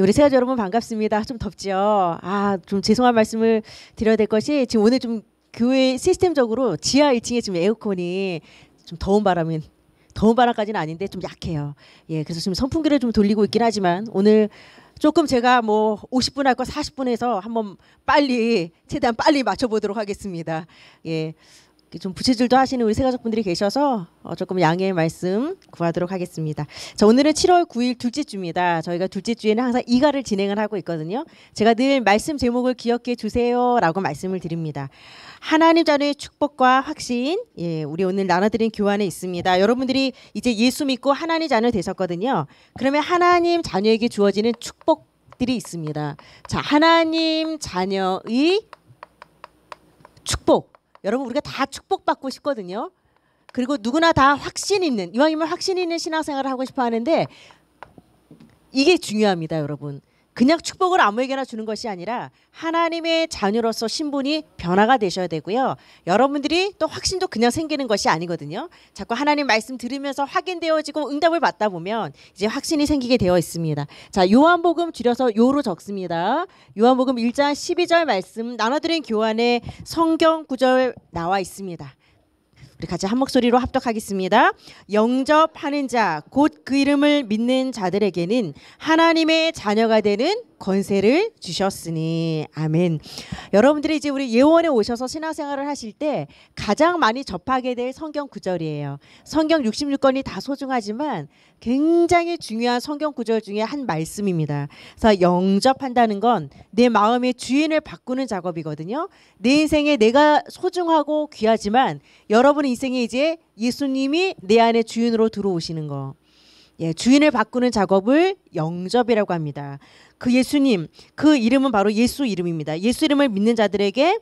우리 세 새해 여러분 반갑습니다. 좀덥지요 아, 좀 죄송한 말씀을 드려야 될 것이 지금 오늘 좀 교회 시스템적으로 지하 1층에 지금 에어컨이 좀 더운 바람은 더운 바람까지는 아닌데 좀 약해요. 예, 그래서 지금 선풍기를 좀 돌리고 있긴 하지만 오늘 조금 제가 뭐 50분 할 거 40분에서 한번 빨리 최대한 빨리 맞춰보도록 하겠습니다. 예, 좀 부채질도 하시는 우리 세가족 분들이 계셔서 어, 조금 양해의 말씀 구하도록 하겠습니다. 자, 오늘은 7월 9일 둘째 주입니다. 저희가 둘째 주에는 항상 이가를 진행을 하고 있거든요. 제가 늘 말씀 제목을 기억해 주세요라고 말씀을 드립니다. 하나님 자녀의 축복과 확신, 예, 우리 오늘 나눠드린 교환에 있습니다. 여러분들이 이제 예수 믿고 하나님 자녀 되셨거든요. 그러면 하나님 자녀에게 주어지는 축복들이 있습니다. 자, 하나님 자녀의 축복. 여러분 우리가 다 축복받고 싶거든요. 그리고 누구나 다 확신 있는 이왕이면 확신 있는 신앙생활을 하고 싶어 하는데 이게 중요합니다, 여러분. 그냥 축복을 아무에게나 주는 것이 아니라 하나님의 자녀로서 신분이 변화가 되셔야 되고요. 여러분들이 또 확신도 그냥 생기는 것이 아니거든요. 자꾸 하나님 말씀 들으면서 확인되어지고 응답을 받다 보면 이제 확신이 생기게 되어 있습니다. 자, 요한복음 줄여서 요로 적습니다. 요한복음 1장 12절 말씀 나눠드린 교환에 성경 구절 나와 있습니다. 우리 같이 한 목소리로 합독하겠습니다. 영접하는 자, 곧 그 이름을 믿는 자들에게는 하나님의 자녀가 되는 권세를 주셨으니 아멘. 여러분들이 이제 우리 예원에 오셔서 신앙생활을 하실 때 가장 많이 접하게 될 성경 구절이에요. 성경 66권이 다 소중하지만 굉장히 중요한 성경 구절 중에 한 말씀입니다. 그래서 영접한다는 건 내 마음의 주인을 바꾸는 작업이거든요. 내 인생에 내가 소중하고 귀하지만 여러분 인생에 이제 예수님이 내 안에 주인으로 들어오시는 거. 예, 주인을 바꾸는 작업을 영접이라고 합니다. 그 예수님, 그 이름은 바로 예수 이름입니다. 예수 이름을 믿는 자들에게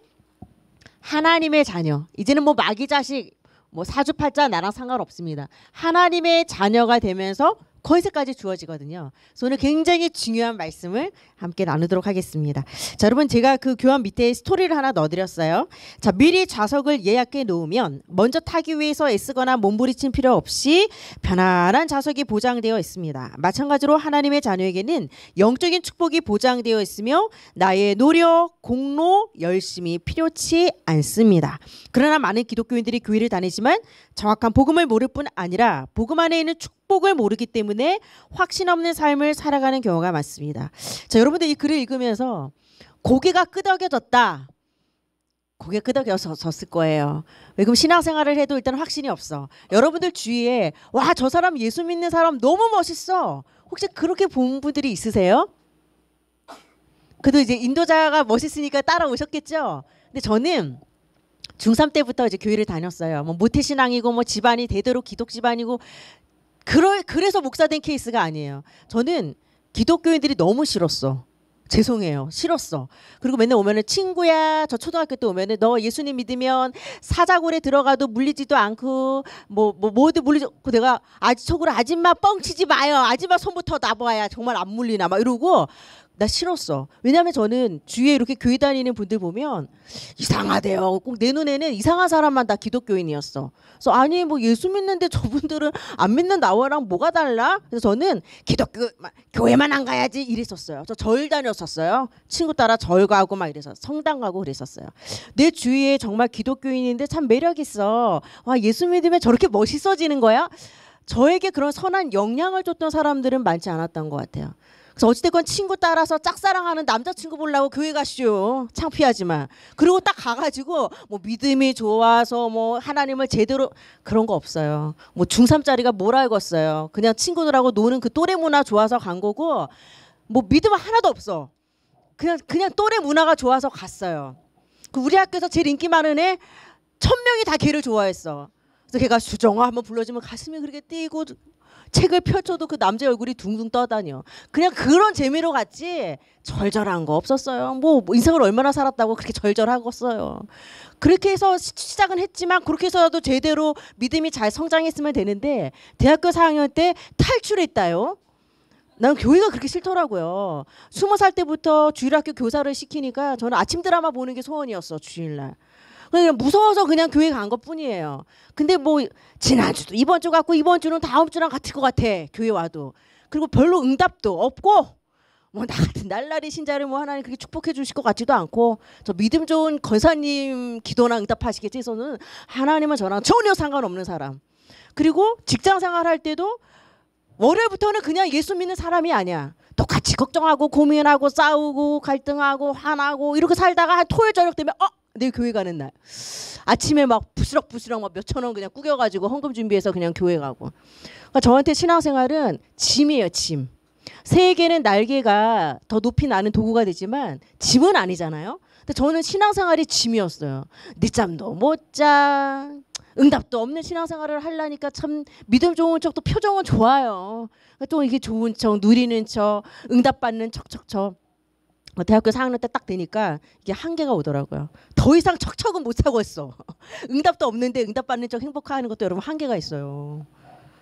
하나님의 자녀. 이제는 뭐 마귀 자식, 뭐 사주팔자 나랑 상관없습니다. 하나님의 자녀가 되면서 거기서까지 주어지거든요. 그래서 오늘 굉장히 중요한 말씀을 함께 나누도록 하겠습니다. 자, 여러분 제가 그 교환 밑에 스토리를 하나 넣어드렸어요. 자, 미리 좌석을 예약해 놓으면 먼저 타기 위해서 애쓰거나 몸부림칠 필요 없이 편안한 좌석이 보장되어 있습니다. 마찬가지로 하나님의 자녀에게는 영적인 축복이 보장되어 있으며 나의 노력, 공로, 열심이 필요치 않습니다. 그러나 많은 기독교인들이 교회를 다니지만 정확한 복음을 모를 뿐 아니라 복음 안에 있는 축 축복을 모르기 때문에 확신 없는 삶을 살아가는 경우가 많습니다. 자, 여러분들 이 글을 읽으면서 고개가 끄덕여졌다. 고개 끄덕여졌을 거예요. 왜 그럼 신앙생활을 해도 일단 확신이 없어. 여러분들 주위에 와 저 사람 예수 믿는 사람 너무 멋있어. 혹시 그렇게 본 분들이 있으세요? 그래도 이제 인도자가 멋있으니까 따라오셨겠죠. 근데 저는 중3 때부터 이제 교회를 다녔어요. 뭐 모태신앙이고 뭐 집안이 대대로 기독 집안이고 그러, 그래서 목사된 케이스가 아니에요. 저는 기독교인들이 너무 싫었어. 죄송해요. 싫었어. 그리고 맨날 오면은 친구야, 저 초등학교 때 오면은 너 예수님 믿으면 사자골에 들어가도 물리지도 않고 뭐, 뭐, 뭐든 물리고 그 내가 아직 속으로 아줌마 뻥치지 마요. 아줌마 손부터 놔봐야 정말 안 물리나 막 이러고 나 싫었어. 왜냐하면 저는 주위에 이렇게 교회 다니는 분들 보면 이상하대요. 꼭 내 눈에는 이상한 사람만 다 기독교인이었어. 그래서 아니 뭐 예수 믿는데 저분들은 안 믿는 나와랑 뭐가 달라? 그래서 저는 기독교 교회만 안 가야지 이랬었어요. 저 절 다녔었어요. 친구 따라 절 가고 막 이래서 성당 가고 그랬었어요. 내 주위에 정말 기독교인인데 참 매력 있어. 와 예수 믿으면 저렇게 멋있어지는 거야? 저에게 그런 선한 영향을 줬던 사람들은 많지 않았던 것 같아요. 그래서 어찌됐건 친구 따라서 짝사랑하는 남자친구 보려고 교회 가시오. 창피하지만. 그리고 딱 가가지고 뭐 믿음이 좋아서 뭐 하나님을 제대로 그런 거 없어요. 뭐 중3짜리가 뭘 알겠어요. 그냥 친구들하고 노는 그 또래 문화 좋아서 간 거고 뭐 믿음 하나도 없어. 그냥 그냥 또래 문화가 좋아서 갔어요. 그 우리 학교에서 제일 인기 많은 애천 명이 다 걔를 좋아했어. 그래서 걔가 수정아 한번 불러주면 가슴이 그렇게 뛰고 책을 펼쳐도 그 남자 얼굴이 둥둥 떠다녀. 그냥 그런 재미로 갔지 절절한 거 없었어요. 뭐, 뭐 인생을 얼마나 살았다고 그렇게 절절하겠어요. 그렇게 해서 시작은 했지만 그렇게 해서라도 제대로 믿음이 잘 성장했으면 되는데 대학교 4학년 때 탈출했다요. 난 교회가 그렇게 싫더라고요. 스무 살 때부터 주일학교 교사를 시키니까 저는 아침 드라마 보는 게 소원이었어 주일날. 그냥 무서워서 그냥 교회 간 것 뿐이에요. 근데 뭐 지난주도 이번 주 같고 이번 주는 다음 주랑 같을 것 같아. 교회 와도. 그리고 별로 응답도 없고 뭐 나 같은 날라리 신자를 뭐 하나님 그렇게 축복해 주실 것 같지도 않고 저 믿음 좋은 권사님 기도나 응답하시겠지 저는 하나님은 저랑 전혀 상관없는 사람 그리고 직장 생활할 때도 월요일부터는 그냥 예수 믿는 사람이 아니야 똑같이 걱정하고 고민하고 싸우고 갈등하고 화나고 이렇게 살다가 한 토요일 저녁 되면 어내 교회 가는 날 아침에 막 부스럭부스럭 막 몇 천 원 그냥 꾸겨가지고 헌금 준비해서 그냥 교회 가고 그러니까 저한테 신앙생활은 짐이에요 짐 세계는 날개가 더 높이 나는 도구가 되지만 짐은 아니잖아요 근데 저는 신앙생활이 짐이었어요 늦잠도 네 못자 응답도 없는 신앙생활을 하려니까 참 믿음 좋은 척도 표정은 좋아요 그러니까 또 이게 좋은 척 누리는 척 응답받는 척척척 어, 대학교 4학년 때 딱 되니까 이게 한계가 오더라고요. 더 이상 척척은 못 하겠어. 응답도 없는데 응답받는 척 행복해하는 것도 여러분 한계가 있어요.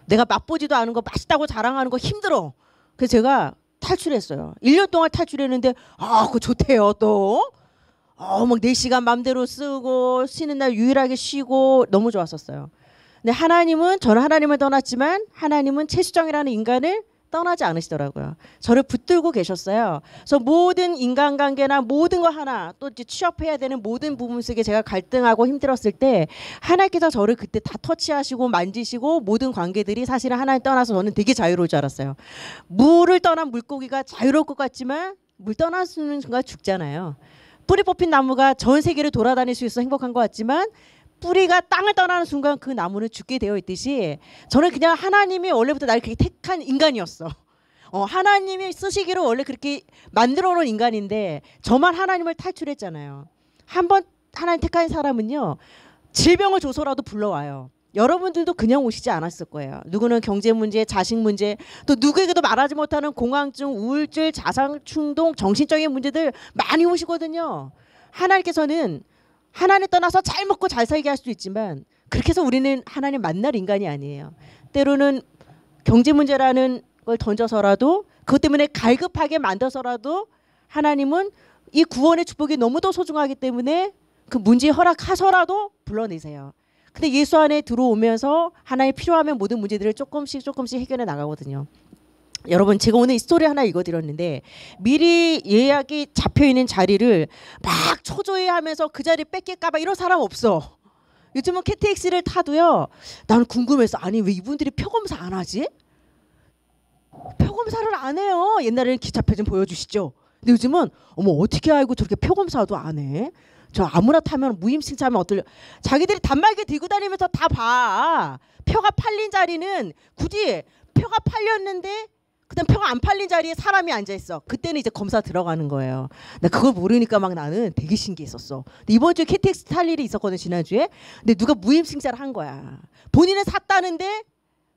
내가 맛보지도 않은 거 맛있다고 자랑하는 거 힘들어. 그래서 제가 탈출했어요. 1년 동안 탈출했는데 아 그거 좋대요 또. 어막 4시간 맘대로 쓰고 쉬는 날 유일하게 쉬고 너무 좋았었어요. 근데 하나님은 저는 하나님을 떠났지만 하나님은 최수정이라는 인간을 떠나지 않으시더라고요. 저를 붙들고 계셨어요. 그래서 모든 인간관계나 모든 거 하나 또 취업해야 되는 모든 부분 속에 제가 갈등하고 힘들었을 때 하나님께서 저를 그때 다 터치하시고 만지시고 모든 관계들이 사실은 하나님 떠나서 저는 되게 자유로울 줄 알았어요. 물을 떠난 물고기가 자유로울 것 같지만 물 떠나는 순간 죽잖아요. 뿌리 뽑힌 나무가 전 세계를 돌아다닐 수 있어 행복한 것 같지만 뿌리가 땅을 떠나는 순간 그 나무는 죽게 되어 있듯이 저는 그냥 하나님이 원래부터 나를 그렇게 택한 인간이었어. 어, 하나님이 쓰시기로 원래 그렇게 만들어 놓은 인간인데 저만 하나님을 탈출했잖아요. 한번 하나님 택한 사람은요. 질병을 줘서라도 불러와요. 여러분들도 그냥 오시지 않았을 거예요. 누구는 경제 문제, 자식 문제, 또 누구에게도 말하지 못하는 공황증, 우울증, 자상 충동, 정신적인 문제들 많이 오시거든요. 하나님께서는 하나님 떠나서 잘 먹고 잘 살게 할 수도 있지만 그렇게 해서 우리는 하나님 만날 인간이 아니에요. 때로는 경제 문제라는 걸 던져서라도 그것 때문에 갈급하게 만들어서라도 하나님은 이 구원의 축복이 너무도 소중하기 때문에 그 문제 허락하서라도 불러내세요. 근데 예수 안에 들어오면서 하나의 필요하면 모든 문제들을 조금씩 조금씩 해결해 나가거든요. 여러분 제가 오늘 이 스토리 하나 읽어드렸는데 미리 예약이 잡혀있는 자리를 막 초조해하면서 그 자리 뺏길까봐 이런 사람 없어. 요즘은 KTX를 타도요. 나는 궁금해서 아니 왜 이분들이 표 검사 안 하지? 표 검사를 안 해요. 옛날에는 기차표 좀 보여주시죠. 근데 요즘은 어머 어떻게 알고 저렇게 표 검사도 안 해? 저 아무나 타면 무임승차하면 어떨려? 자기들이 단말기 들고 다니면서 다 봐. 표가 팔린 자리는 굳이 표가 팔렸는데 그다음 표가 안 팔린 자리에 사람이 앉아 있어. 그때는 이제 검사 들어가는 거예요. 나 그걸 모르니까 막 나는 되게 신기했었어. 근데 이번 주에 KTX 탈 일이 있었거든 지난주에. 근데 누가 무임승차를 한 거야. 본인은 샀다는데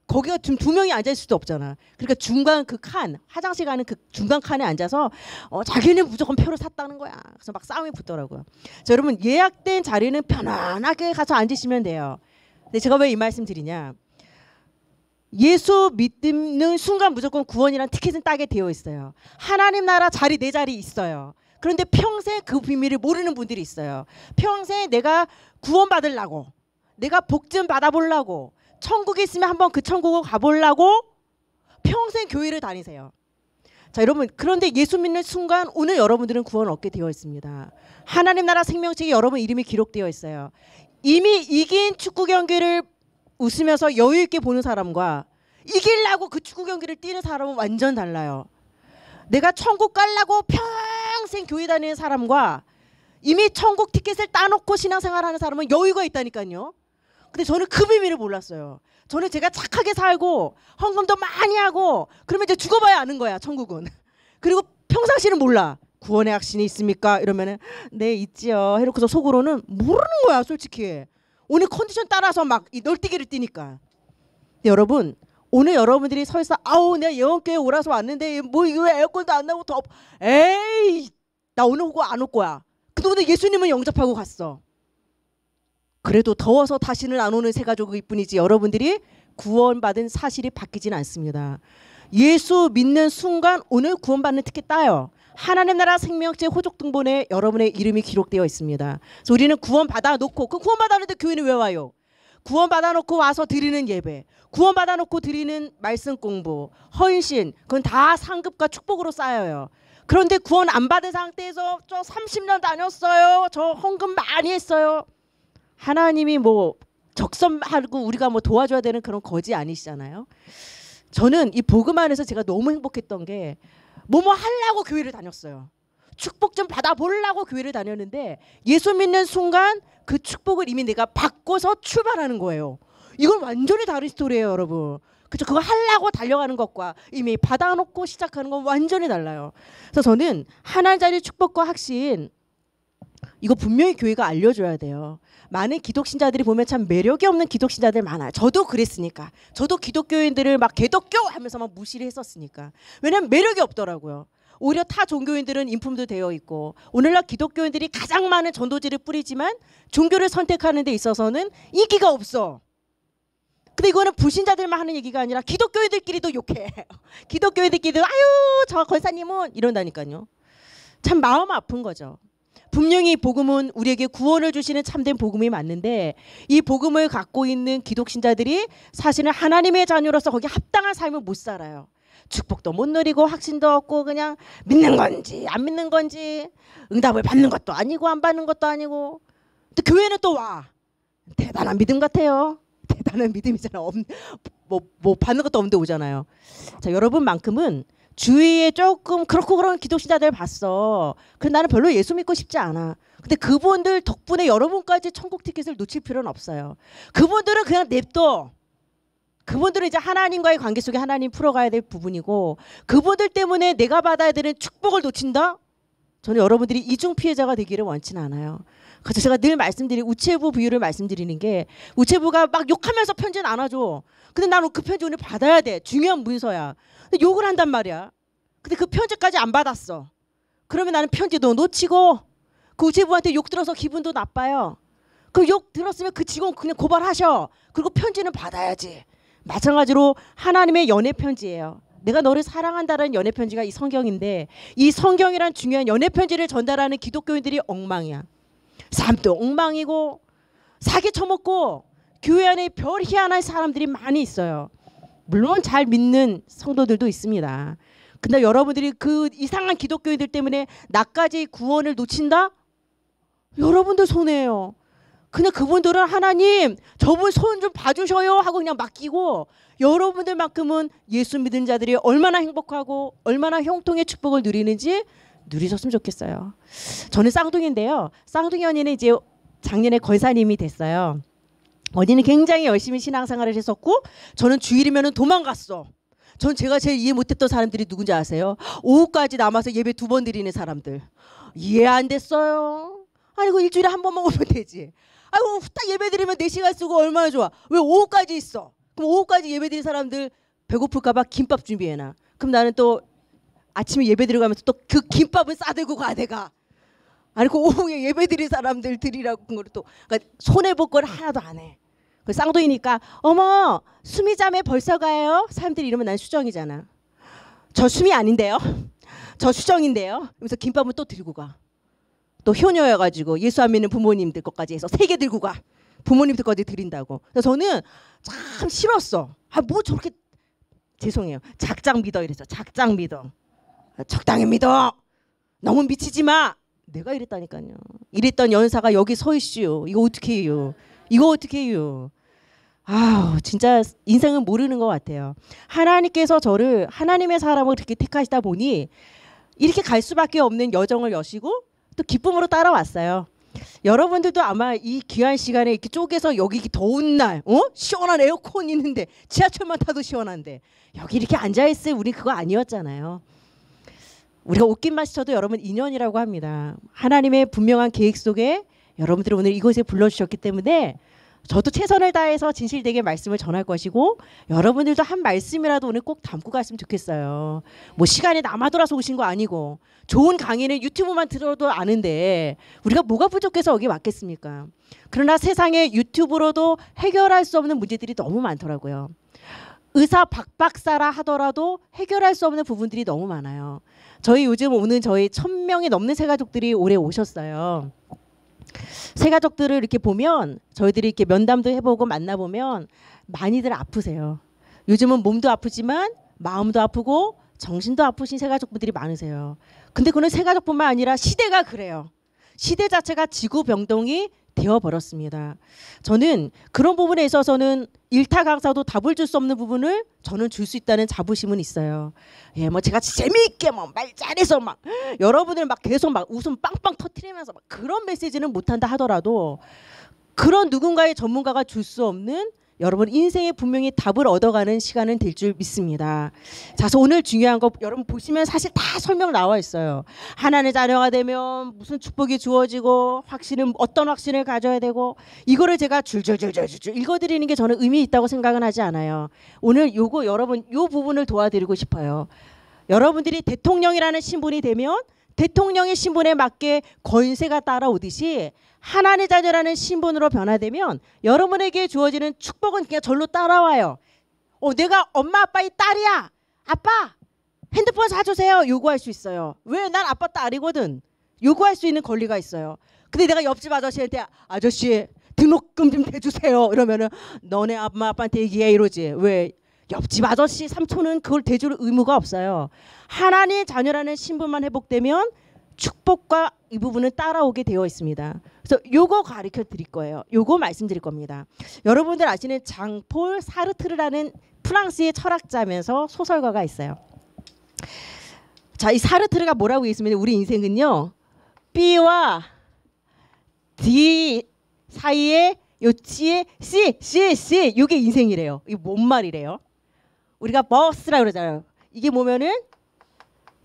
거기가 지두 명이 앉아 있을 수도 없잖아. 그러니까 중간 그 칸, 화장실 가는 그 중간 칸에 앉아서 어, 자기는 무조건 표를 샀다는 거야. 그래서 막 싸움이 붙더라고요. 자, 여러분 예약된 자리는 편안하게 가서 앉으시면 돼요. 근데 제가 왜 이 말씀 드리냐? 예수 믿는 순간 무조건 구원이란 티켓은 따게 되어 있어요. 하나님 나라 자리 내 자리 있어요. 그런데 평생 그 비밀을 모르는 분들이 있어요. 평생 내가 구원받으려고 내가 복 좀 받아보려고 천국에 있으면 한번 그 천국을 가보려고 평생 교회를 다니세요. 자 여러분 그런데 예수 믿는 순간 오늘 여러분들은 구원 얻게 되어 있습니다. 하나님 나라 생명책에 여러분 이름이 기록되어 있어요. 이미 이긴 축구 경기를 웃으면서 여유 있게 보는 사람과 이길라고 그 축구 경기를 뛰는 사람은 완전 달라요. 내가 천국 갈라고 평생 교회 다니는 사람과 이미 천국 티켓을 따놓고 신앙생활하는 사람은 여유가 있다니까요. 근데 저는 그 비밀을 몰랐어요. 저는 제가 착하게 살고 헌금도 많이 하고 그러면 이제 죽어봐야 아는 거야 천국은. 그리고 평상시는 몰라. 구원의 확신이 있습니까? 이러면은 네 있지요. 해놓고서 속으로는 모르는 거야 솔직히. 오늘 컨디션 따라서 막 이 널뛰기를 뛰니까. 여러분 오늘 여러분들이 서있어 아우 내가 예원교회 오라서 왔는데 뭐 이거 왜 에어컨도 안 나고 더 에이 나 오늘 오고 안 올 거야. 그동안 예수님은 영접하고 갔어. 그래도 더워서 다시는 안 오는 새 가족일 뿐이지 여러분들이 구원받은 사실이 바뀌진 않습니다. 예수 믿는 순간 오늘 구원받는 티켓 따요. 하나님 나라 생명체 호족 등본에 여러분의 이름이 기록되어 있습니다. 그래서 우리는 구원 받아 놓고 그 구원 받아 는데 교회는 왜 와요? 구원 받아 놓고 와서 드리는 예배, 구원 받아 놓고 드리는 말씀 공부, 헌신 그건 다 상급과 축복으로 쌓여요. 그런데 구원 안 받은 상태에서 저 30년 다녔어요. 저 헌금 많이 했어요. 하나님이 뭐 적선하고 우리가 뭐 도와줘야 되는 그런 거지 아니시잖아요. 저는 이 복음 안에서 제가 너무 행복했던 게 뭐뭐 하려고 교회를 다녔어요. 축복 좀 받아보려고 교회를 다녔는데 예수 믿는 순간 그 축복을 이미 내가 바꿔서 출발하는 거예요. 이건 완전히 다른 스토리예요, 여러분. 그죠? 그거 하려고 달려가는 것과 이미 받아놓고 시작하는 건 완전히 달라요. 그래서 저는 하나짜리 축복과 확신 이거 분명히 교회가 알려줘야 돼요. 많은 기독신자들이 보면 참 매력이 없는 기독신자들 많아요. 저도 그랬으니까. 저도 기독교인들을 막 개독교 하면서 막 무시를 했었으니까. 왜냐면 매력이 없더라고요. 오히려 타 종교인들은 인품도 되어 있고 오늘날 기독교인들이 가장 많은 전도지를 뿌리지만 종교를 선택하는 데 있어서는 인기가 없어. 근데 이거는 불신자들만 하는 얘기가 아니라 기독교인들끼리도 욕해. 기독교인들끼리도 아유 저 권사님은 이런다니까요. 참 마음 아픈 거죠. 분명히 복음은 우리에게 구원을 주시는 참된 복음이 맞는데 이 복음을 갖고 있는 기독신자들이 사실은 하나님의 자녀로서 거기에 합당한 삶을 못 살아요. 축복도 못 누리고 확신도 없고 그냥 믿는 건지 안 믿는 건지 응답을 받는 것도 아니고 안 받는 것도 아니고 또 교회는 또 와 대단한 믿음 같아요. 대단한 믿음이잖아. 없, 뭐, 뭐 받는 것도 없는데 오잖아요. 자 여러분만큼은 주위에 조금 그렇고 그런 기독신자들 봤어. 그래 나는 별로 예수 믿고 싶지 않아. 근데 그분들 덕분에 여러분까지 천국 티켓을 놓칠 필요는 없어요. 그분들은 그냥 냅둬. 그분들은 이제 하나님과의 관계 속에 하나님 풀어가야 될 부분이고 그분들 때문에 내가 받아야 되는 축복을 놓친다? 저는 여러분들이 이중 피해자가 되기를 원치는 않아요. 그래서 제가 늘 말씀드린 우체부 비유를 말씀드리는 게 우체부가 막 욕하면서 편지는 안 와줘. 근데 나는 그 편지 오늘 받아야 돼. 중요한 문서야. 욕을 한단 말이야. 근데 그 편지까지 안 받았어. 그러면 나는 편지도 놓치고 그 우체부한테 욕 들어서 기분도 나빠요. 그 욕 들었으면 그 직원 그냥 고발하셔. 그리고 편지는 받아야지. 마찬가지로 하나님의 연애 편지예요. 내가 너를 사랑한다라는 연애 편지가 이 성경인데 이 성경이란 중요한 연애 편지를 전달하는 기독교인들이 엉망이야. 삶도 엉망이고 사기 처먹고 교회 안에 별 희한한 사람들이 많이 있어요. 물론 잘 믿는 성도들도 있습니다. 근데 여러분들이 그 이상한 기독교인들 때문에 나까지 구원을 놓친다? 여러분들 손해예요. 그냥 그분들은 하나님 저분 손 좀 봐주셔요 하고 그냥 맡기고 여러분들만큼은 예수 믿은 자들이 얼마나 행복하고 얼마나 형통의 축복을 누리는지 누리셨으면 좋겠어요. 저는 쌍둥이인데요. 쌍둥이 언니는 이제 작년에 권사님이 됐어요. 언니는 굉장히 열심히 신앙생활을 했었고 저는 주일이면 도망갔어. 전 제가 제일 이해 못했던 사람들이 누군지 아세요? 오후까지 남아서 예배 두 번 드리는 사람들. 이해 안 됐어요. 아니 고 일주일에 한 번만 오면 되지. 아이고 후딱 예배 드리면 4시간 쓰고 얼마나 좋아. 왜 오후까지 있어? 그럼 오후까지 예배 드린 사람들 배고플까 봐 김밥 준비해놔. 그럼 나는 또 아침에 예배 들어가면서 또 그 김밥을 싸들고 가 내가. 아니 그 오후에 예배드릴 사람들 드리라고 그런 걸또 그러니까 손해 볼 걸 하나도 안 해. 그 쌍둥이니까 어머 수미 자매 벌써 가요. 사람들이 이러면 난 수정이잖아. 저 수미 아닌데요. 저 수정인데요. 그래서 김밥을또 들고 가. 또 효녀여가지고 예수 안 믿는 부모님들 것까지 해서 세 개 들고 가. 부모님들 까지 드린다고. 그래서 저는 참 싫었어. 아 뭐 저렇게 죄송해요. 작장 믿어 이래서 작장 믿어. 적당히 믿어. 너무 미치지 마. 내가 이랬다니까요. 이랬던 연사가 여기 서 있슈. 이거 어떻게 해요? 이거 어떻게 해요? 아, 진짜 인생은 모르는 것 같아요. 하나님께서 저를 하나님의 사람을 그렇게 택하시다 보니 이렇게 갈 수밖에 없는 여정을 여시고 또 기쁨으로 따라왔어요. 여러분들도 아마 이 귀한 시간에 이렇게 쪼개서 여기 더운 날, 어? 시원한 에어컨 있는데 지하철만 타도 시원한데 여기 이렇게 앉아 있을 우리 그거 아니었잖아요. 우리가 웃긴만 스쳐도 여러분 인연이라고 합니다. 하나님의 분명한 계획 속에 여러분들이 오늘 이곳에 불러주셨기 때문에 저도 최선을 다해서 진실되게 말씀을 전할 것이고 여러분들도 한 말씀이라도 오늘 꼭 담고 갔으면 좋겠어요. 뭐 시간이 남아 돌아서 오신 거 아니고 좋은 강의는 유튜브만 들어도 아는데 우리가 뭐가 부족해서 여기 왔겠습니까? 그러나 세상에 유튜브로도 해결할 수 없는 문제들이 너무 많더라고요. 의사 박박사라 하더라도 해결할 수 없는 부분들이 너무 많아요. 저희 요즘 오는 저희 천 명이 넘는 새가족들이 올해 오셨어요. 새가족들을 이렇게 보면 저희들이 이렇게 면담도 해보고 만나보면 많이들 아프세요. 요즘은 몸도 아프지만 마음도 아프고 정신도 아프신 새가족분들이 많으세요. 근데 그는 새가족뿐만 아니라 시대가 그래요. 시대 자체가 지구 병동이 되어버렸습니다. 저는 그런 부분에 있어서는 일타 강사도 답을 줄 수 없는 부분을 저는 줄 수 있다는 자부심은 있어요. 예, 뭐 제가 재미있게 막말 뭐 잘해서 막 여러분을 막 계속 막 웃음 빵빵 터트리면서 그런 메시지는 못한다 하더라도 그런 누군가의 전문가가 줄 수 없는 여러분 인생에 분명히 답을 얻어가는 시간은 될 줄 믿습니다. 자, 그래서 오늘 중요한 거 여러분 보시면 사실 다 설명 나와 있어요. 하나님의 자녀가 되면 무슨 축복이 주어지고 확신은 어떤 확신을 가져야 되고 이거를 제가 줄줄줄줄줄 읽어드리는 게 저는 의미 있다고 생각은 하지 않아요. 오늘 요거 여러분 요 부분을 도와드리고 싶어요. 여러분들이 대통령이라는 신분이 되면 대통령의 신분에 맞게 권세가 따라오듯이 하나님의 자녀라는 신분으로 변화되면 여러분에게 주어지는 축복은 그냥 절로 따라와요. 어, 내가 엄마 아빠의 딸이야. 아빠 핸드폰 사주세요. 요구할 수 있어요. 왜 난 아빠 딸이거든. 요구할 수 있는 권리가 있어요. 근데 내가 옆집 아저씨한테 아저씨 등록금 좀 대주세요. 이러면은 너네 엄마 아빠한테 얘기해 이러지. 왜 옆집 아저씨 삼촌은 그걸 대줄 의무가 없어요. 하나님 자녀라는 신분만 회복되면 축복과 이 부분은 따라오게 되어 있습니다. 그래서 요거 가르쳐 드릴 거예요. 요거 말씀드릴 겁니다. 여러분들 아시는 장 폴 사르트르라는 프랑스의 철학자면서 소설가가 있어요. 자, 이 사르트르가 뭐라고 했으면 우리 인생은요. B와 D 사이에 요치에 C, C, C 요게 인생이래요. 이게 뭔 말이래요? 우리가 버스라 그러잖아요. 이게 뭐면은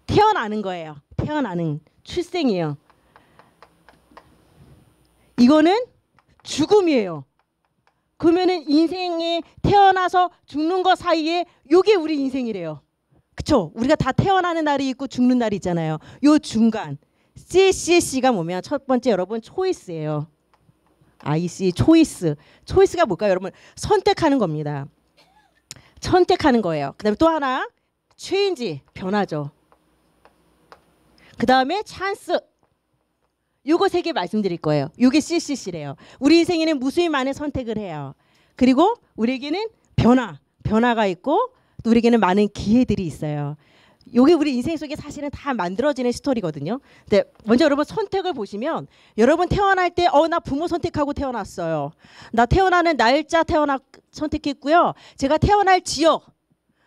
태어나는 거예요. 태어나는. 출생이에요. 이거는 죽음이에요. 그러면은 인생에 태어나서 죽는 것 사이에 요게 우리 인생이래요. 그쵸? 우리가 다 태어나는 날이 있고 죽는 날이 있잖아요. 요 중간. CCC가 뭐면 첫 번째 여러분 초이스예요. IC 아, 초이스. 초이스가 뭘까요? 여러분 선택하는 겁니다. 선택하는 거예요. 그다음에 또 하나 체인지 변화죠. 그 다음에 찬스. 요거 세 개 말씀드릴 거예요. 요게 CCC래요. 우리 인생에는 무수히 많은 선택을 해요. 그리고 우리에게는 변화, 변화가 있고 또 우리에게는 많은 기회들이 있어요. 요게 우리 인생 속에 사실은 다 만들어지는 스토리거든요. 근데 먼저 여러분 선택을 보시면 여러분 태어날 때어나 부모 선택하고 태어났어요. 나 태어나는 날짜 태어나 선택했고요. 제가 태어날 지역,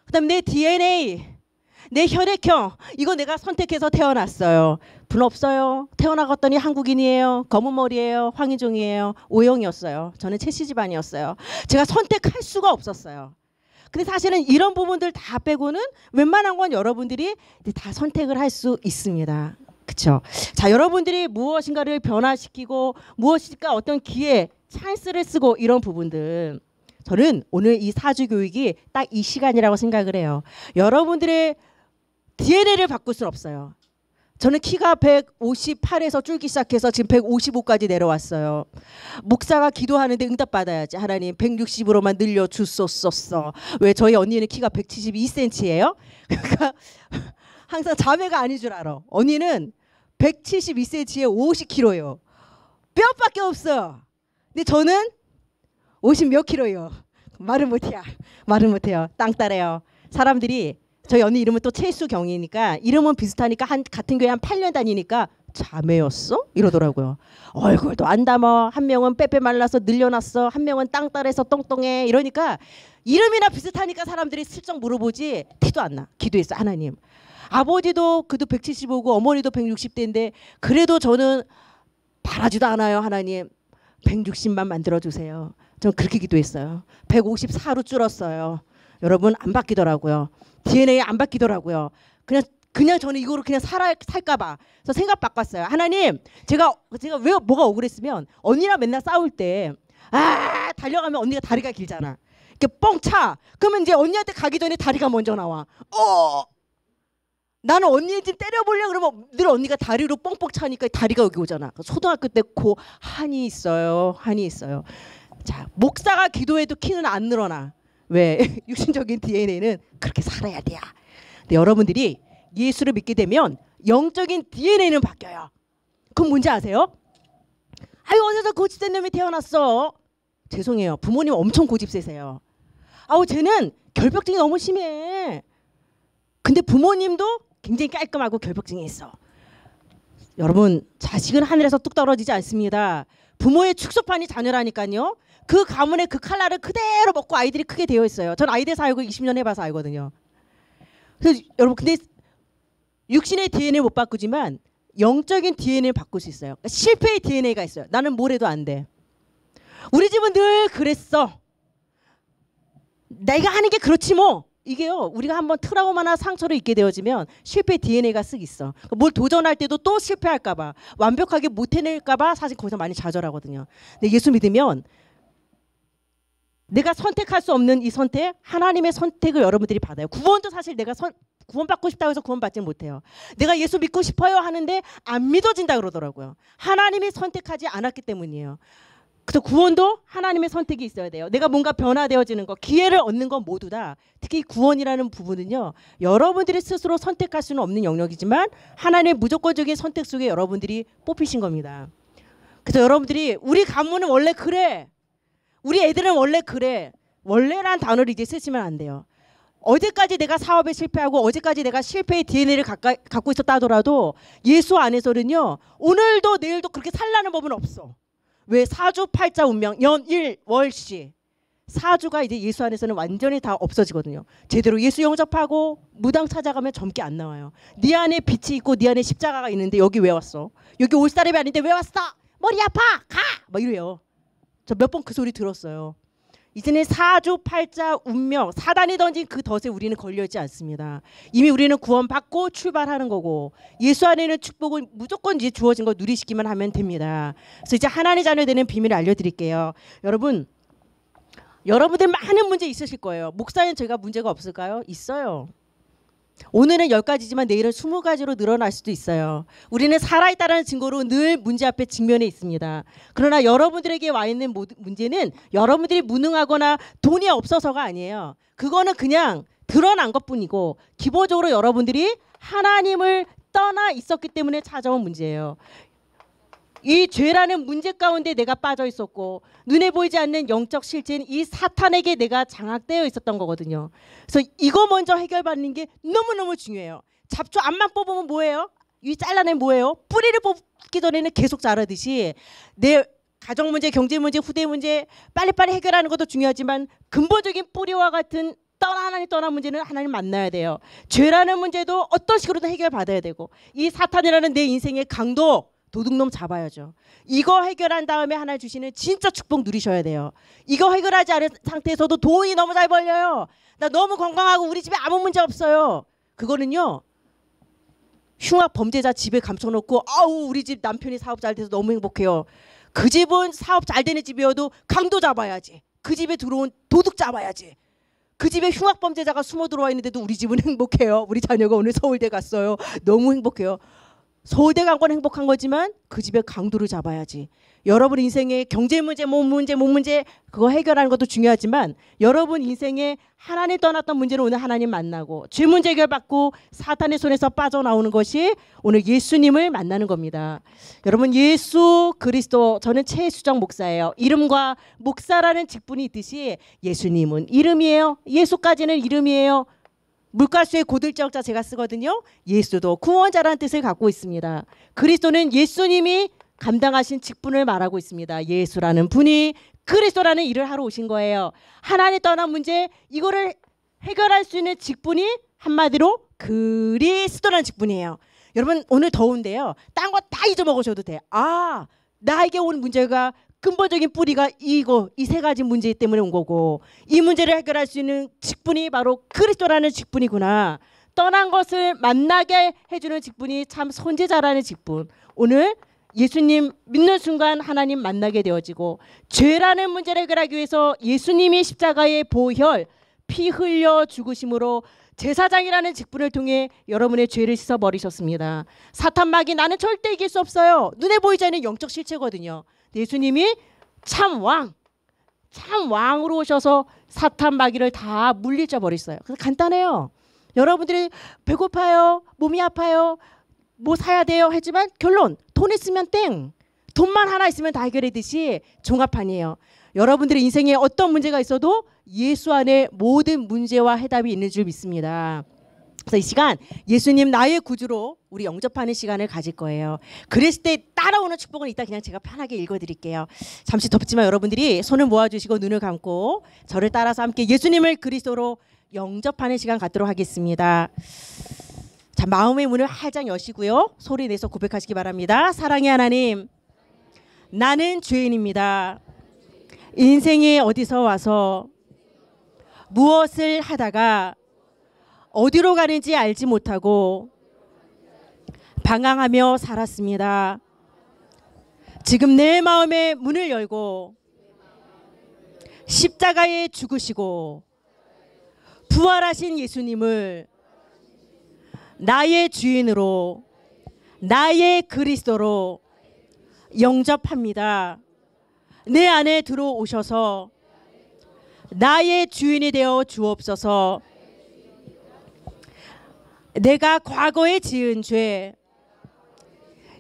그다음 내 DNA 내 혈액형 이거 내가 선택해서 태어났어요. 분 없어요. 태어나갔더니 한국인이에요. 검은 머리예요. 황인종이에요. 오형이었어요. 저는 채씨 집안이었어요. 제가 선택할 수가 없었어요. 근데 사실은 이런 부분들 다 빼고는 웬만한 건 여러분들이 다 선택을 할 수 있습니다. 그렇죠. 자, 여러분들이 무엇인가를 변화시키고 무엇인가 어떤 기회, 찬스를 쓰고 이런 부분들 저는 오늘 이 사주 교육이 딱 이 시간이라고 생각을 해요. 여러분들의 DNA를 바꿀 수 없어요. 저는 키가 158에서 줄기 시작해서 지금 155까지 내려왔어요. 목사가 기도하는데 응답받아야지. 하나님 160으로만 늘려 주소서. 왜 저희 언니는 키가 172cm예요? 그러니까 항상 자매가 아닌 줄 알아. 언니는 172cm에 50kg예요. 뼈밖에 없어 근데 저는 50 몇 k g 예요 말은 못해요. 말은 못해요. 땅따래요. 사람들이 저희 언니 이름은 또 최수경이니까 이름은 비슷하니까 한 같은 교회 한 8년 다니니까 자매였어? 이러더라고요. 얼굴도 안 담아. 한 명은 빼빼 말라서 늘려놨어. 한 명은 땅딸라서 똥똥해. 이러니까 이름이나 비슷하니까 사람들이 슬쩍 물어보지 티도 안 나. 기도했어. 하나님. 아버지도 그도 175고 어머니도 160대인데 그래도 저는 바라지도 않아요. 하나님. 160만 만들어 주세요. 저는 그렇게 기도했어요. 154로 줄었어요. 여러분 안 바뀌더라고요. DNA 안 바뀌더라고요. 그냥 그냥 저는 이거로 그냥 살아 살까봐. 그래서 생각 바꿨어요. 하나님, 제가 제가 왜 뭐가 억울했으면 언니랑 맨날 싸울 때 아 달려가면 언니가 다리가 길잖아. 이렇게 뻥 차. 그러면 이제 언니한테 가기 전에 다리가 먼저 나와. 어. 나는 언니 집 때려보려 그러면 늘 언니가 다리로 뻥뻥 차니까 다리가 여기 오잖아. 초등학교때코 한이 있어요. 한이 있어요. 자 목사가 기도해도 키는 안 늘어나. 왜 육신적인 DNA는 그렇게 살아야 돼요. 근데 여러분들이 예수를 믿게 되면 영적인 DNA는 바뀌어요. 그건 뭔지 아세요? 아유 어느새 고집센 놈이 태어났어. 죄송해요. 부모님 엄청 고집세세요. 아우 쟤는 결벽증이 너무 심해. 근데 부모님도 굉장히 깔끔하고 결벽증이 있어. 여러분 자식은 하늘에서 뚝 떨어지지 않습니다. 부모의 축소판이 자녀라니까요. 그 가문의 그 칼날을 그대로 먹고 아이들이 크게 되어 있어요. 전 아이들 사육을 20년 해봐서 알거든요. 그래서 여러분 근데 육신의 DNA 못 바꾸지만 영적인 DNA를 바꿀 수 있어요. 그러니까 실패의 DNA가 있어요. 나는 뭘 해도 안 돼. 우리 집은 늘 그랬어. 내가 하는 게 그렇지 뭐. 이게요 우리가 한번 트라우마나 상처를 입게 되어지면 실패 DNA가 쓰기 있어 그러니까 뭘 도전할 때도 또 실패할까봐 완벽하게 못 해낼까봐 사실 거기서 많이 좌절하거든요 근데 예수 믿으면 내가 선택할 수 없는 이 선택 하나님의 선택을 여러분들이 받아요 구원도 사실 내가 선, 구원받고 싶다고 해서 구원받지 못해요 내가 예수 믿고 싶어요 하는데 안 믿어진다 그러더라고요 하나님이 선택하지 않았기 때문이에요 그래서 구원도 하나님의 선택이 있어야 돼요. 내가 뭔가 변화되어지는 거, 기회를 얻는 건 모두 다. 특히 구원이라는 부분은요. 여러분들이 스스로 선택할 수는 없는 영역이지만 하나님의 무조건적인 선택 속에 여러분들이 뽑히신 겁니다. 그래서 여러분들이 우리 가문은 원래 그래. 우리 애들은 원래 그래. 원래란 단어를 이제 쓰시면 안 돼요. 어제까지 내가 사업에 실패하고 어제까지 내가 실패의 DNA를 가까, 갖고 있었다 하더라도 예수 안에서는요. 오늘도 내일도 그렇게 살라는 법은 없어. 왜 사주 팔자 운명 연일 월시 사주가 이제 예수 안에서는 완전히 다 없어지거든요. 제대로 예수 영접하고 무당 찾아가면 젊게 안 나와요. 네 안에 빛이 있고 네 안에 십자가가 있는데 여기 왜 왔어? 여기 올 사람이 아닌데 왜 왔어? 머리 아파 가! 막 이래요. 저 몇 번 그 소리 들었어요. 이제는 사주 팔자 운명 사단이 던진 그 덫에 우리는 걸려있지 않습니다. 이미 우리는 구원받고 출발하는 거고 예수 안에 는 축복은 무조건 이제 주어진 거 누리시기만 하면 됩니다. 그래서 이제 하나님 자녀 되는 비밀을 알려드릴게요. 여러분 여러분들 많은 문제 있으실 거예요. 목사님 제가 문제가 없을까요? 있어요. 오늘은 10가지지만 내일은 20가지로 늘어날 수도 있어요. 우리는 살아있다는 증거로 늘 문제 앞에 직면해 있습니다. 그러나 여러분들에게 와 있는 문제는 여러분들이 무능하거나 돈이 없어서가 아니에요. 그거는 그냥 드러난 것 뿐이고 기본적으로 여러분들이 하나님을 떠나 있었기 때문에 찾아온 문제예요. 이 죄라는 문제 가운데 내가 빠져 있었고 눈에 보이지 않는 영적 실체인 이 사탄에게 내가 장악되어 있었던 거거든요. 그래서 이거 먼저 해결받는 게 너무너무 중요해요. 잡초 앞만 뽑으면 뭐예요? 이 잘라낸 뭐예요? 뿌리를 뽑기 전에는 계속 자라듯이 내 가정 문제, 경제 문제, 후대 문제 빨리빨리 해결하는 것도 중요하지만 근본적인 뿌리와 같은 떠나 하나님 떠난 문제는 하나님 만나야 돼요. 죄라는 문제도 어떤 식으로든 해결받아야 되고 이 사탄이라는 내 인생의 강도 도둑놈 잡아야죠. 이거 해결한 다음에 하나 주시는 진짜 축복 누리셔야 돼요. 이거 해결하지 않은 상태에서도 돈이 너무 잘 벌려요. 나 너무 건강하고 우리 집에 아무 문제 없어요. 그거는요. 흉악 범죄자 집에 감춰놓고 아우 우리 집 남편이 사업 잘 돼서 너무 행복해요. 그 집은 사업 잘 되는 집이어도 강도 잡아야지. 그 집에 들어온 도둑 잡아야지. 그 집에 흉악 범죄자가 숨어 들어와 있는데도 우리 집은 행복해요. 우리 자녀가 오늘 서울대 갔어요. 너무 행복해요. 소대가 건 행복한 거지만 그 집의 강도를 잡아야지. 여러분 인생의 경제 문제, 몸 뭐 문제, 몸 뭐 문제 그거 해결하는 것도 중요하지만 여러분 인생에 하나님 떠났던 문제를 오늘 하나님 만나고 죄 문제 해결받고 사탄의 손에서 빠져나오는 것이 오늘 예수님을 만나는 겁니다. 여러분 예수 그리스도 저는 최수정 목사예요. 이름과 목사라는 직분이 있듯이 예수님은 이름이에요. 예수까지는 이름이에요. 물가수의 고들적자 제가 쓰거든요. 예수도 구원자라는 뜻을 갖고 있습니다. 그리스도는 예수님이 감당하신 직분을 말하고 있습니다. 예수라는 분이 그리스도라는 일을 하러 오신 거예요. 하나님 떠난 문제 이거를 해결할 수 있는 직분이 한마디로 그리스도라는 직분이에요. 여러분 오늘 더운데요. 딴 거 다 잊어먹으셔도 돼. 아 나에게 온 문제가 근본적인 뿌리가 이거이 세 가지 문제 때문에 온 거고 이 문제를 해결할 수 있는 직분이 바로 그리스도라는 직분이구나. 떠난 것을 만나게 해주는 직분이 참손재자라는 직분. 오늘 예수님 믿는 순간 하나님 만나게 되어지고 죄라는 문제를 해결하기 위해서 예수님이 십자가에 보혈 피 흘려 죽으심으로 제사장이라는 직분을 통해 여러분의 죄를 씻어 버리셨습니다. 사탄 마귀 나는 절대 이길 수 없어요. 눈에 보이지 않는 영적 실체거든요. 예수님이 참 왕, 참 왕으로 오셔서 사탄 마귀를 다 물리쳐 버렸어요. 그래서 간단해요. 여러분들이 배고파요, 몸이 아파요, 뭐 사야 돼요 하지만 결론 돈 있으면 땡. 돈만 하나 있으면 다 해결이듯이 종합판이에요. 여러분들의 인생에 어떤 문제가 있어도 예수 안에 모든 문제와 해답이 있는 줄 믿습니다. 그래서 이 시간 예수님 나의 구주로 우리 영접하는 시간을 가질 거예요. 그랬을 때 따라오는 축복은 이따 그냥 제가 편하게 읽어드릴게요. 잠시 덥지만 여러분들이 손을 모아주시고 눈을 감고 저를 따라서 함께 예수님을 그리스도로 영접하는 시간 갖도록 하겠습니다. 자 마음의 문을 활짝 여시고요. 소리 내서 고백하시기 바랍니다. 사랑의 하나님, 나는 죄인입니다. 인생에 어디서 와서 무엇을 하다가 어디로 가는지 알지 못하고 방황하며 살았습니다. 지금 내 마음의 문을 열고 십자가에 죽으시고 부활하신 예수님을 나의 주인으로 나의 그리스도로 영접합니다. 내 안에 들어오셔서 나의 주인이 되어 주옵소서 내가 과거에 지은 죄,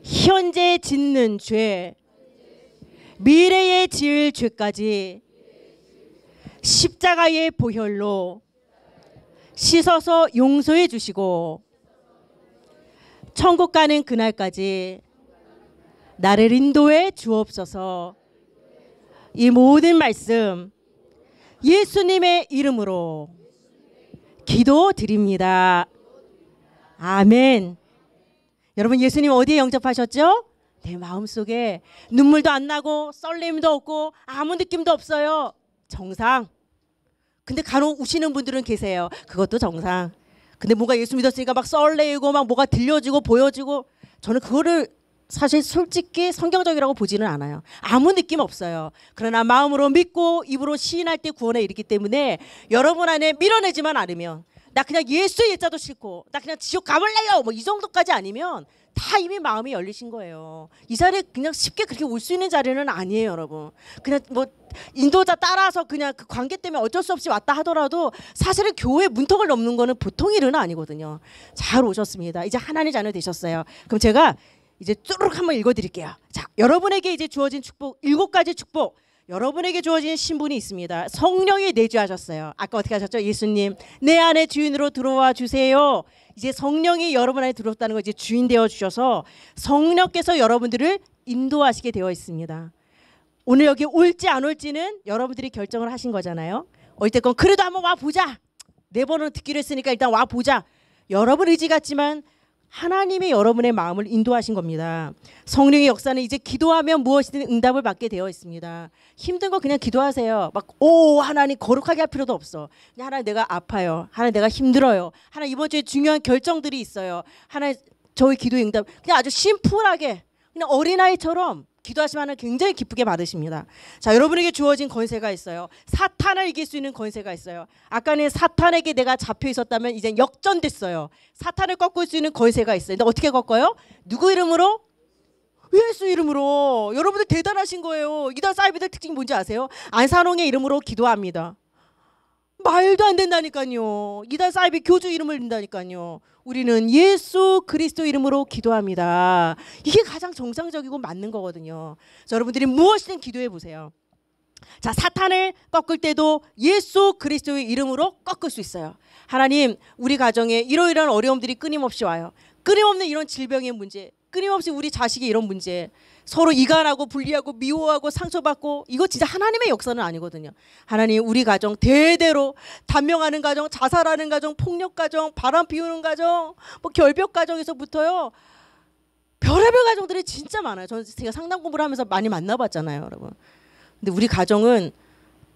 현재 짓는 죄, 미래에 지을 죄까지 십자가의 보혈로 씻어서 용서해 주시고 천국 가는 그날까지 나를 인도해 주옵소서 이 모든 말씀 예수님의 이름으로 기도드립니다. 아멘. 여러분 예수님 어디에 영접하셨죠? 내 마음속에 눈물도 안 나고 썰림도 없고 아무 느낌도 없어요. 정상. 근데 간혹 우시는 분들은 계세요. 그것도 정상. 근데 뭔가 예수 믿었으니까 막 썰레이고 막 뭐가 들려지고 보여지고 저는 그거를 사실 솔직히 성경적이라고 보지는 않아요. 아무 느낌 없어요. 그러나 마음으로 믿고 입으로 시인할 때 구원에 이르기 때문에 여러분 안에 밀어내지만 않으면 나 그냥 예수의 예자도 싫고 나 그냥 지옥 가볼래요 뭐 이 정도까지 아니면 다 이미 마음이 열리신 거예요. 이 자리에 그냥 쉽게 그렇게 올 수 있는 자리는 아니에요, 여러분. 그냥 뭐 인도자 따라서 그냥 그 관계 때문에 어쩔 수 없이 왔다 하더라도 사실은 교회 문턱을 넘는 거는 보통 일은 아니거든요. 잘 오셨습니다. 이제 하나님 자녀 되셨어요. 그럼 제가 이제 쭈룩 한번 읽어드릴게요. 자, 여러분에게 이제 주어진 축복 일곱 가지 축복 여러분에게 주어진 신분이 있습니다. 성령이 내주하셨어요. 아까 어떻게 하셨죠? 예수님 내 안에 주인으로 들어와 주세요. 이제 성령이 여러분 안에 들어왔다는 거이 주인 되어 주셔서 성령께서 여러분들을 인도하시게 되어 있습니다. 오늘 여기 올지 안 올지는 여러분들이 결정을 하신 거잖아요. 어쨌건 그래도 한번 와 보자. 네 번은 듣기로 했으니까 일단 와 보자. 여러분 의지 같지만 하나님이 여러분의 마음을 인도하신 겁니다. 성령의 역사는 이제 기도하면 무엇이든 응답을 받게 되어 있습니다. 힘든 거 그냥 기도하세요. 막, 오, 하나님 거룩하게 할 필요도 없어. 그냥 하나님 내가 아파요. 하나님 내가 힘들어요. 하나님 이번 주에 중요한 결정들이 있어요. 하나님 저희 기도 응답. 그냥 아주 심플하게, 그냥 어린아이처럼 기도하시면 굉장히 기쁘게 받으십니다. 자, 여러분에게 주어진 권세가 있어요. 사탄을 이길 수 있는 권세가 있어요. 아까는 사탄에게 내가 잡혀 있었다면 이제 역전됐어요. 사탄을 꺾을 수 있는 권세가 있어요. 근데 어떻게 꺾어요? 누구 이름으로? 예수 이름으로. 여러분들 대단하신 거예요. 이단 사이비들 특징이 뭔지 아세요? 안산홍의 이름으로 기도합니다. 말도 안 된다니까요. 이단 사이비 교주 이름을 낸다니까요. 우리는 예수 그리스도 이름으로 기도합니다. 이게 가장 정상적이고 맞는 거거든요. 자, 여러분들이 무엇이든 기도해 보세요. 자, 사탄을 꺾을 때도 예수 그리스도의 이름으로 꺾을 수 있어요. 하나님, 우리 가정에 이러이러한 어려움들이 끊임없이 와요. 끊임없는 이런 질병의 문제, 끊임없이 우리 자식이 이런 문제 서로 이간하고 분리하고 미워하고 상처받고 이거 진짜 하나님의 역사는 아니거든요. 하나님 우리 가정 대대로 단명하는 가정, 자살하는 가정, 폭력 가정, 바람 피우는 가정, 뭐 결벽 가정에서부터요. 별의별 가정들이 진짜 많아요. 저는 제가 상담 공부를 하면서 많이 만나봤잖아요, 여러분. 근데 우리 가정은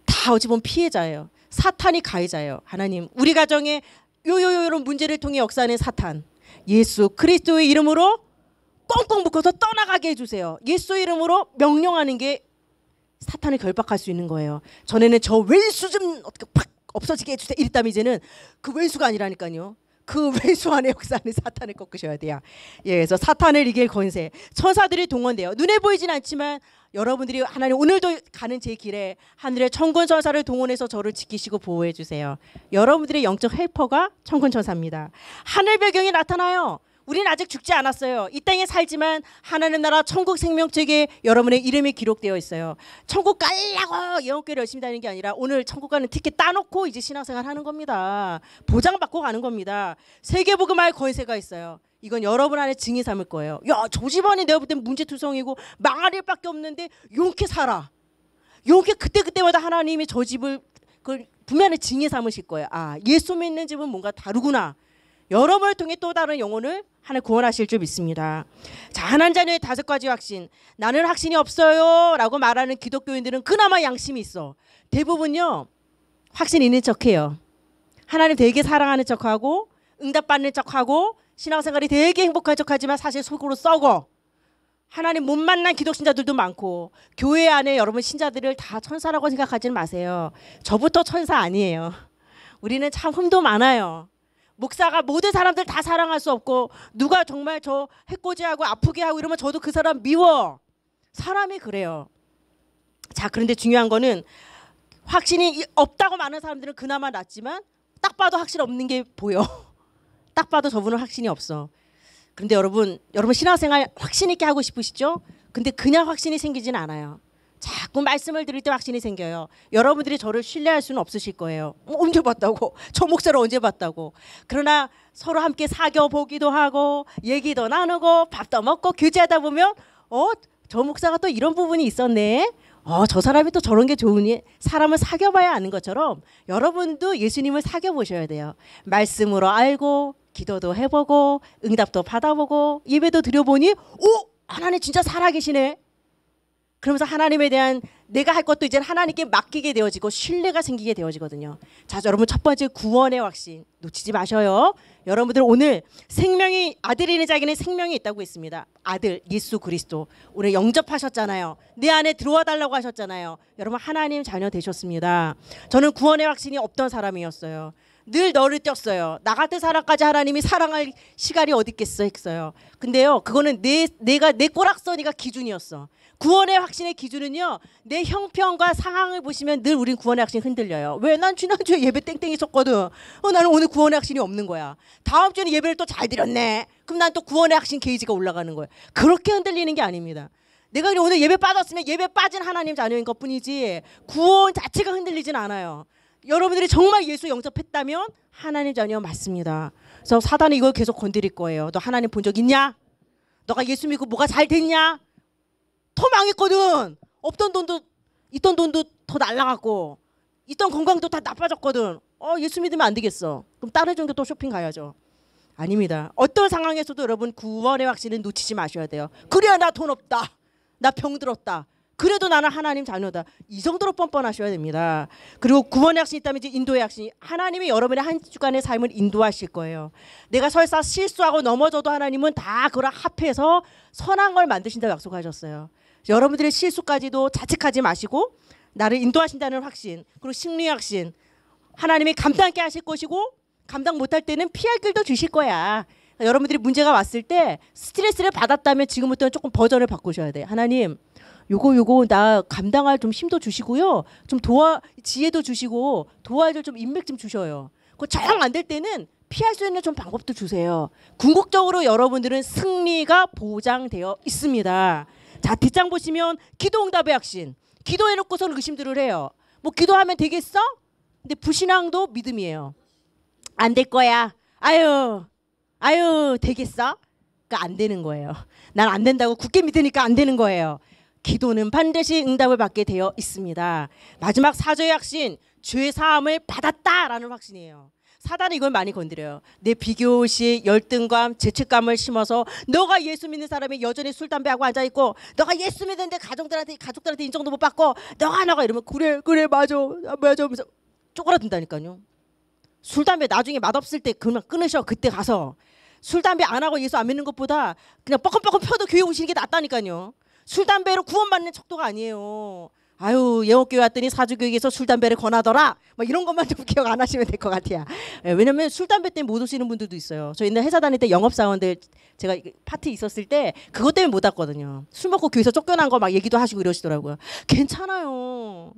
다 어찌 보면 피해자예요. 사탄이 가해자예요. 하나님 우리 가정에 요요요 이런 문제를 통해 역사하는 사탄 예수 그리스도의 이름으로 꽁꽁 묶어서 떠나가게 해주세요. 예수 이름으로 명령하는 게 사탄을 결박할 수 있는 거예요. 전에는 저 왼수 좀 어떻게 팍 없어지게 해주세요. 이랬다면 이제는 그 왼수가 아니라니까요. 그 왼수 안의 역사는 사탄을 꺾으셔야 돼요. 예, 그래서 사탄을 이길 권세. 천사들이 동원돼요. 눈에 보이진 않지만 여러분들이 하나님 오늘도 가는 제 길에 하늘의 천군 천사를 동원해서 저를 지키시고 보호해 주세요. 여러분들의 영적 헬퍼가 천군 천사입니다. 하늘 배경이 나타나요. 우리는 아직 죽지 않았어요. 이 땅에 살지만 하나님 나라 천국 생명책에 여러분의 이름이 기록되어 있어요. 천국 갈려고 영업교를 열심히 다니는 게 아니라 오늘 천국 가는 티켓 따놓고 이제 신앙생활 하는 겁니다. 보장받고 가는 겁니다. 세계복음화의 권세가 있어요. 이건 여러분 안에 증인 삼을 거예요. 야, 저 집안이 내가 볼땐 문제투성이고 망할 일밖에 없는데 용케 살아. 용케 그때그때마다 하나님이 저 집을 그걸 분명히 증인 삼으실 거예요. 아, 예수 믿는 집은 뭔가 다르구나. 여러분을 통해 또 다른 영혼을 하나 구원하실 줄 믿습니다. 자, 하나 자녀의 다섯 가지 확신. 나는 확신이 없어요. 라고 말하는 기독교인들은 그나마 양심이 있어. 대부분요, 확신 있는 척 해요. 하나님 되게 사랑하는 척하고, 응답받는 척하고, 신앙생활이 되게 행복한 척하지만 사실 속으로 썩어. 하나님 못 만난 기독신자들도 많고 교회 안에 여러분 신자들을 다 천사라고 생각하지 마세요. 저부터 천사 아니에요. 우리는 참 흠도 많아요. 목사가 모든 사람들 다 사랑할 수 없고 누가 정말 저 해코지하고 아프게 하고 이러면 저도 그 사람 미워. 사람이 그래요. 자, 그런데 중요한 거는 확신이 없다고 많은 사람들은 그나마 낫지만 딱 봐도 확실 없는 게 보여. 딱 봐도 저분은 확신이 없어. 그런데 여러분, 여러분 신앙생활 확신 있게 하고 싶으시죠? 근데 그냥 확신이 생기진 않아요. 자꾸 말씀을 드릴 때 확신이 생겨요. 여러분들이 저를 신뢰할 수는 없으실 거예요. 뭐 언제 봤다고? 저 목사를 언제 봤다고? 그러나 서로 함께 사겨 보기도 하고 얘기도 나누고 밥도 먹고 교제하다 보면 어저 목사가 또 이런 부분이 있었네. 어, 저 사람이 또 저런 게 좋으니 사람을 사겨봐야 아는 것처럼 여러분도 예수님을 사겨보셔야 돼요. 말씀으로 알고 기도도 해보고 응답도 받아보고 예배도 드려보니 오 하나님 진짜 살아계시네. 그러면서 하나님에 대한 내가 할 것도 이제 하나님께 맡기게 되어지고 신뢰가 생기게 되어지거든요. 자, 여러분 첫 번째 구원의 확신 놓치지 마셔요. 여러분들 오늘 생명이 아들이니 자기는 생명이 있다고 했습니다. 아들 예수 그리스도 오늘 영접하셨잖아요. 내 안에 들어와 달라고 하셨잖아요. 여러분 하나님 자녀 되셨습니다. 저는 구원의 확신이 없던 사람이었어요. 늘 너를 떴어요. 나 같은 사람까지 하나님이 사랑할 시간이 어디 있겠어 했어요. 근데요, 그거는 내 내가 내 꼬락서니가 기준이었어. 구원의 확신의 기준은요. 내 형편과 상황을 보시면 늘 우린 구원의 확신이 흔들려요. 왜? 난 지난주에 예배 땡땡이 썼거든. 어, 나는 오늘 구원의 확신이 없는 거야. 다음 주에는 예배를 또 잘 드렸네. 그럼 난 또 구원의 확신 게이지가 올라가는 거예요. 그렇게 흔들리는 게 아닙니다. 내가 오늘 예배 빠졌으면 예배 빠진 하나님 자녀인 것 뿐이지 구원 자체가 흔들리진 않아요. 여러분들이 정말 예수 영접했다면 하나님 자녀 맞습니다. 그래서 사단이 이걸 계속 건드릴 거예요. 너 하나님 본 적 있냐? 너가 예수 믿고 뭐가 잘 됐냐? 더 망했거든. 없던 돈도 있던 돈도 더 날라갔고 있던 건강도 다 나빠졌거든. 어 예수 믿으면 안 되겠어. 그럼 다른 종교 또 쇼핑 가야죠. 아닙니다. 어떤 상황에서도 여러분 구원의 확신은 놓치지 마셔야 돼요. 그래야 나 돈 없다. 나 병들었다. 그래도 나는 하나님 자녀다. 이 정도로 뻔뻔하셔야 됩니다. 그리고 구원의 확신이 있다면 이제 인도의 확신이 하나님이 여러분의 한 주간의 삶을 인도하실 거예요. 내가 설사 실수하고 넘어져도 하나님은 다 그걸 합해서 선한 걸 만드신다고 약속하셨어요. 여러분들의 실수까지도 자책하지 마시고 나를 인도하신다는 확신 그리고 심리 확신 하나님이 감당케 하실 것이고 감당 못할 때는 피할 길도 주실 거야. 그러니까 여러분들이 문제가 왔을 때 스트레스를 받았다면 지금부터는 조금 버전을 바꾸셔야 돼 하나님 요거 요거 나 감당할 좀 힘도 주시고요. 좀 도와 지혜도 주시고 도와줄 좀 인맥 좀 주셔요. 그 저항 안 될 때는 피할 수 있는 좀 방법도 주세요. 궁극적으로 여러분들은 승리가 보장되어 있습니다. 자 뒷장 보시면 기도 응답의 확신. 기도해놓고서는 의심들을 해요. 뭐 기도하면 되겠어? 근데 부신앙도 믿음이에요. 안 될 거야. 아유, 아유, 되겠어? 그러니까 안 되는 거예요. 난 안 된다고 굳게 믿으니까 안 되는 거예요. 기도는 반드시 응답을 받게 되어 있습니다. 마지막 사죄의 확신, 죄 사함을 받았다라는 확신이에요. 사단이 이걸 많이 건드려요. 내 비교시 열등감, 죄책감을 심어서 너가 예수 믿는 사람이 여전히 술 담배하고 앉아 있고 너가 예수 믿는데 가족들한테 가족들한테 인정도 못 받고 너가 너가 이러면 그래 그래 맞아 아, 맞아 하면서 쪼그라든다니까요. 술 담배 나중에 맛없을 때 그만 끊으셔 그때 가서 술 담배 안 하고 예수 안 믿는 것보다 그냥 뻐끔뻐끔 펴도 교회 오시는 게 낫다니까요. 술 담배로 구원받는 척도가 아니에요. 아유 예옥교회 왔더니 사주교육에서 술 담배를 권하더라 뭐 이런 것만 좀 기억 안 하시면 될 것 같아요 네, 왜냐면 술 담배 때문에 못 오시는 분들도 있어요 저희는 회사 다닐 때 영업사원들 제가 파티 있었을 때 그것 때문에 못 왔거든요 술 먹고 교회에서 쫓겨난 거 막 얘기도 하시고 이러시더라고요 괜찮아요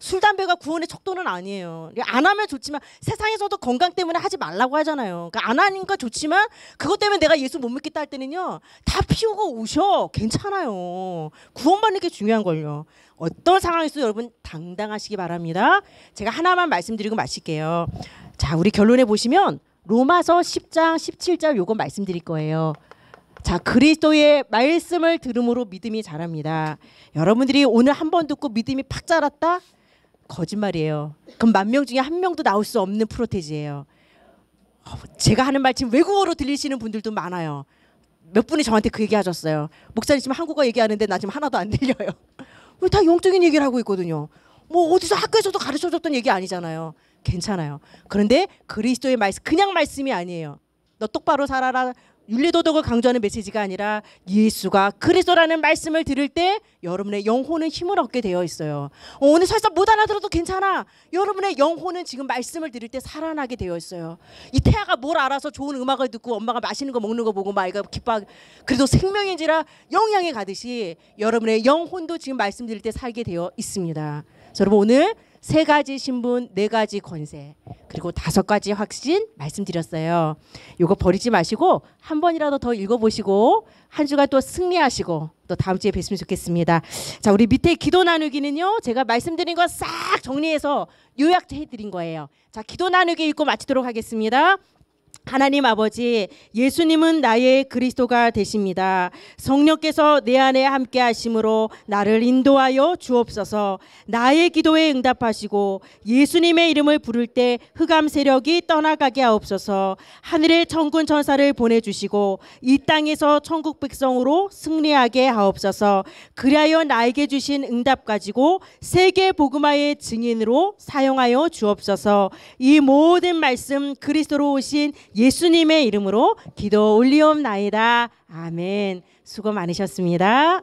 술 담배가 구원의 척도는 아니에요. 그러니까 안 하면 좋지만 세상에서도 건강 때문에 하지 말라고 하잖아요. 그러니까 안 하니까 좋지만 그것 때문에 내가 예수 못 믿겠다 할 때는요. 다 피우고 오셔. 괜찮아요. 구원받는 게 중요한 걸요. 어떤 상황에서도 여러분 당당하시기 바랍니다. 제가 하나만 말씀드리고 마실게요. 자, 우리 결론에 보시면 로마서 10장 17절 요거 말씀드릴 거예요. 자, 그리스도의 말씀을 들음으로 믿음이 자랍니다. 여러분들이 오늘 한 번 듣고 믿음이 팍 자랐다? 거짓말이에요. 그럼 만 명 중에 한 명도 나올 수 없는 프로테지예요. 어, 제가 하는 말 지금 외국어로 들리시는 분들도 많아요. 몇 분이 저한테 그 얘기 하셨어요. 목사님 지금 한국어 얘기하는데 나 지금 하나도 안 들려요. 우다 영적인 얘기를 하고 있거든요. 뭐 어디서 학교에서도 가르쳐 줬던 얘기 아니잖아요. 괜찮아요. 그런데 그리스도의 말씀 그냥 말씀이 아니에요. 너 똑바로 살아라. 윤리도덕을 강조하는 메시지가 아니라 예수가 그리스도라는 말씀을 들을 때 여러분의 영혼은 힘을 얻게 되어 있어요. 어, 오늘 설사 못 알아들어도 괜찮아. 여러분의 영혼은 지금 말씀을 들을 때 살아나게 되어 있어요. 이 태아가 뭘 알아서 좋은 음악을 듣고 엄마가 맛있는 거 먹는 거 보고 막이가 기뻐 그래도 생명인지라 영향이 가듯이 여러분의 영혼도 지금 말씀 들을 때 살게 되어 있습니다. 여러분 오늘 세 가지 신분, 네 가지 권세, 그리고 다섯 가지 확신 말씀드렸어요. 이거 버리지 마시고 한 번이라도 더 읽어보시고 한 주간 또 승리하시고 또 다음 주에 뵀으면 좋겠습니다. 자, 우리 밑에 기도 나누기는요. 제가 말씀드린 거 싹 정리해서 요약해 드린 거예요. 자, 기도 나누기 읽고 마치도록 하겠습니다. 하나님 아버지, 예수님은 나의 그리스도가 되십니다. 성령께서 내 안에 함께 하심으로 나를 인도하여 주옵소서. 나의 기도에 응답하시고 예수님의 이름을 부를 때 흑암 세력이 떠나가게 하옵소서. 하늘의 천군 천사를 보내 주시고 이 땅에서 천국 백성으로 승리하게 하옵소서. 그리하여 나에게 주신 응답 가지고 세계 복음화의 증인으로 사용하여 주옵소서. 이 모든 말씀 그리스도로 오신 예수님의 이름으로 기도 올리옵나이다. 아멘. 수고 많으셨습니다.